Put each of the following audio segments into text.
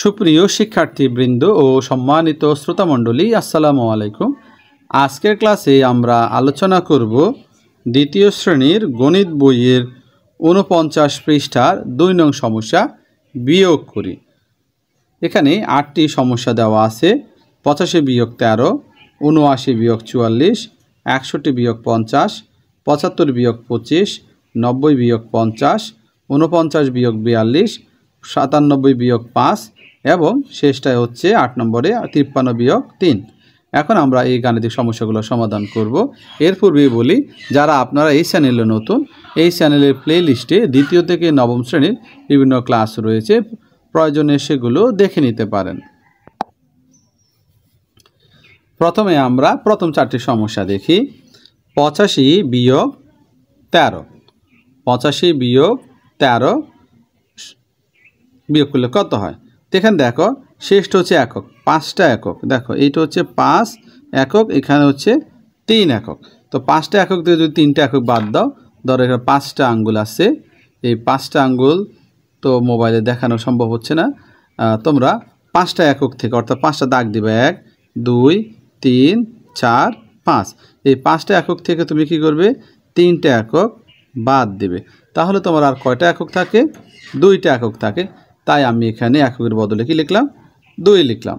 সুপ্রিয় শিক্ষার্থীবৃন্দ ও সম্মানিত শ্রোতামণ্ডলী আসসালামু আলাইকুম আজকের ক্লাসে আমরা আলোচনা করব দ্বিতীয় শ্রেণীর গণিত বইয়ের উনপঞ্চাশ পৃষ্ঠার দুই নং সমস্যা বিয়োগ করি এখানে আটটি সমস্যা দেওয়া আছে পঁচাশি বিয়োগ তেরো উনআশি বিয়োগ চুয়াল্লিশ একষট্টি বিয়োগ পঞ্চাশ পঁচাত্তর বিয়োগ পঁচিশ নব্বই বিয়োগ পঞ্চাশ ঊনপঞ্চাশ বিয়োগ বিয়াল্লিশ সাতানব্বই বিয়োগ পাঁচ এবং শেষটায় হচ্ছে আট নম্বরে তিপ্পান্ন বিয়োগ তিন এখন আমরা এই গাণিতিক সমস্যাগুলো সমাধান করব এর পূর্বেই বলি যারা আপনারা এই চ্যানেলে নতুন এই চ্যানেলের প্লেলিস্টে দ্বিতীয় থেকে নবম শ্রেণীর বিভিন্ন ক্লাস রয়েছে প্রয়োজনে সেগুলো দেখে নিতে পারেন প্রথমে আমরা প্রথম চারটি সমস্যা দেখি পঁচাশি বিয়োগ তেরো পঁচাশি বিয়োগ তেরো বিয়োগ করলে কত হয় তো এখানে দেখো শেষটা হচ্ছে একক পাঁচটা একক দেখো এইটা হচ্ছে পাঁচ একক এখানে হচ্ছে তিন একক তো পাঁচটা একক থেকে যদি তিনটা একক বাদ দাও ধরো এখানে পাঁচটা আঙ্গুল আছে এই পাঁচটা আঙ্গুল তো মোবাইলে দেখানো সম্ভব হচ্ছে না তোমরা পাঁচটা একক থেকে অর্থাৎ পাঁচটা দাগ দিবে এক দুই তিন চার পাঁচ এই পাঁচটা একক থেকে তুমি কি করবে তিনটা একক বাদ দিবে তাহলে তোমার আর কয়টা একক থাকে দুইটা একক থাকে তাই আমি এখানে এককের বদলে কি লিখলাম দুই লিখলাম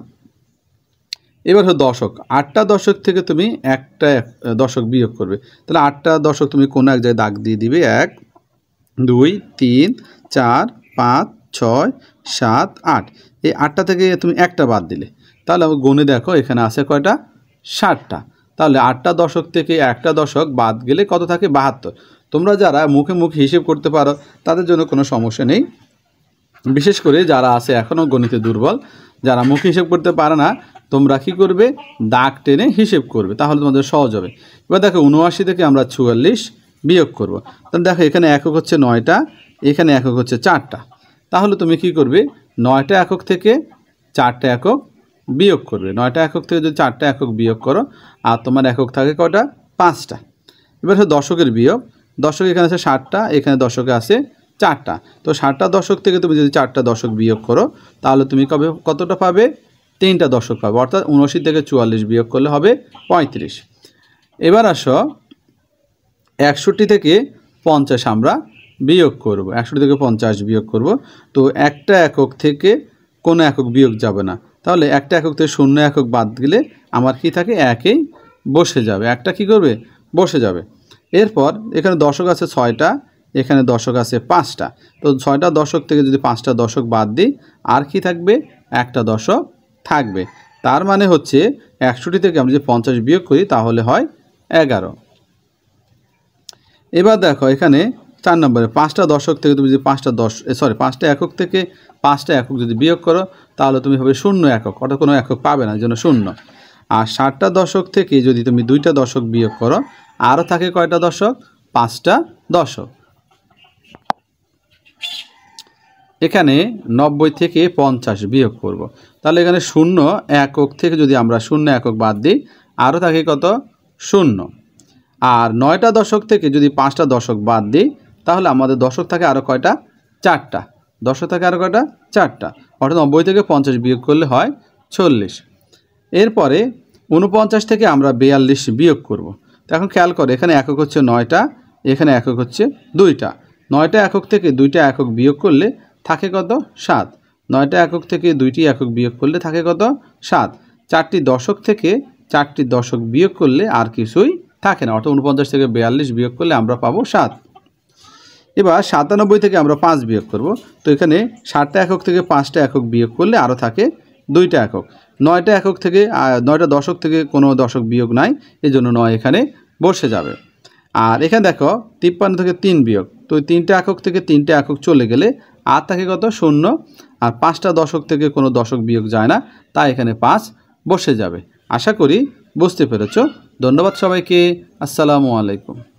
এবার হলো দশক আটটা দশক থেকে তুমি একটা দশক বিয়োগ করবে তাহলে আটটা দশক তুমি কোনো এক জায়গায় দাগ দিয়ে দিবে এক দুই তিন চার পাঁচ ছয় সাত আট এই আটটা থেকে তুমি একটা বাদ দিলে তাহলে গণে দেখো এখানে আছে কয়টা ষাটটা তাহলে আটটা দশক থেকে একটা দশক বাদ গেলে কত থাকে বাহাত্তর তোমরা যারা মুখে মুখে হিসেব করতে পারো তাদের জন্য কোনো সমস্যা নেই বিশেষ করে যারা আছে এখনও গণিতে দুর্বল যারা মুখে হিসেব করতে পারে না তোমরা কি করবে দাগ টেনে হিসেব করবে তাহলে তোমাদের সহজ হবে এবার দেখো উনআশি থেকে আমরা চুয়াল্লিশ বিয়োগ করব। তাহলে দেখো এখানে একক হচ্ছে নয়টা এখানে একক হচ্ছে চারটা তাহলে তুমি কি করবে নয়টা একক থেকে চারটা একক বিয়োগ করবে নয়টা একক থেকে যদি চারটা একক বিয়োগ করো আর তোমার একক থাকে কটা পাঁচটা এবার হচ্ছে দশকের বিয়োগ দশকে এখানে আছে ষাটটা এখানে দশকে আছে চারটা তো ষাটটা দশক থেকে তুমি যদি চারটা দশক বিয়োগ করো তাহলে তুমি কবে কতটা পাবে তিনটা দশক পাবে অর্থাৎ উনআশি থেকে চুয়াল্লিশ বিয়োগ করলে হবে পঁয়ত্রিশ এবার আসো একষট্টি থেকে পঞ্চাশ আমরা বিয়োগ করব একষট্টি থেকে পঞ্চাশ বিয়োগ করব তো একটা একক থেকে কোনো একক বিয়োগ যাবে না তাহলে একটা একক থেকে শূন্য একক বাদ দিলে আমার কি থাকে একেই বসে যাবে একটা কি করবে বসে যাবে এরপর এখানে দশক আছে ছয়টা এখানে দশক আছে পাঁচটা তো ছয়টা দশক থেকে যদি পাঁচটা দশক বাদ দিই আর কি থাকবে একটা দশক থাকবে তার মানে হচ্ছে একশোটি থেকে আমরা যদি পঞ্চাশ বিয়োগ করি তাহলে হয় এগারো এবার দেখো এখানে চার নম্বরে পাঁচটা দশক থেকে তুমি যদি পাঁচটা দশ সরি পাঁচটা একক থেকে পাঁচটা একক যদি বিয়োগ করো তাহলে তুমি হবে শূন্য একক অর্থাৎ কোনো একক পাবে না জন্য শূন্য আর ষাটটা দশক থেকে যদি তুমি দুইটা দশক বিয়োগ করো আরও থাকে কয়টা দশক পাঁচটা দশক এখানে নব্বই থেকে পঞ্চাশ বিয়োগ করব। তাহলে এখানে শূন্য একক থেকে যদি আমরা শূন্য একক বাদ দিই আরও থাকে কত শূন্য আর নয়টা দশক থেকে যদি পাঁচটা দশক বাদ দিই তাহলে আমাদের দশক থাকে আরও কয়টা চারটা দশক থাকে আরও কয়টা চারটা অর্থাৎ নব্বই থেকে পঞ্চাশ বিয়োগ করলে হয় চল্লিশ এরপরে উনপঞ্চাশ থেকে আমরা বিয়াল্লিশ বিয়োগ করব। এখন খেয়াল করে এখানে একক হচ্ছে নয়টা এখানে একক হচ্ছে দুইটা নয়টা একক থেকে দুইটা একক বিয়োগ করলে থাকে কত সাত নয়টা একক থেকে দুইটি একক বিয়োগ করলে থাকে কত সাত চারটি দশক থেকে চারটি দশক বিয়োগ করলে আর কিছুই থাকে না অর্থাৎ উনপঞ্চাশ থেকে বিয়াল্লিশ বিয়োগ করলে আমরা পাবো সাত এবার সাতানব্বই থেকে আমরা পাঁচ বিয়োগ করব তো এখানে ষাটটা একক থেকে পাঁচটা একক বিয়োগ করলে আরও থাকে দুইটা একক নয়টা একক থেকে নয়টা দশক থেকে কোনো দশক বিয়োগ নাই এই জন্য নয় এখানে বসে যাবে আর এখানে দেখো তিপ্পান্ন থেকে তিন বিয়োগ তো তিনটা একক থেকে তিনটা একক চলে গেলে আর থাকে কত শূন্য আর পাঁচটা দশক থেকে কোনো দশক বিয়োগ যায় না তাই এখানে পাঁচ বসে যাবে আশা করি বুঝতে পেরেছ ধন্যবাদ সবাইকে আসসালামু আলাইকুম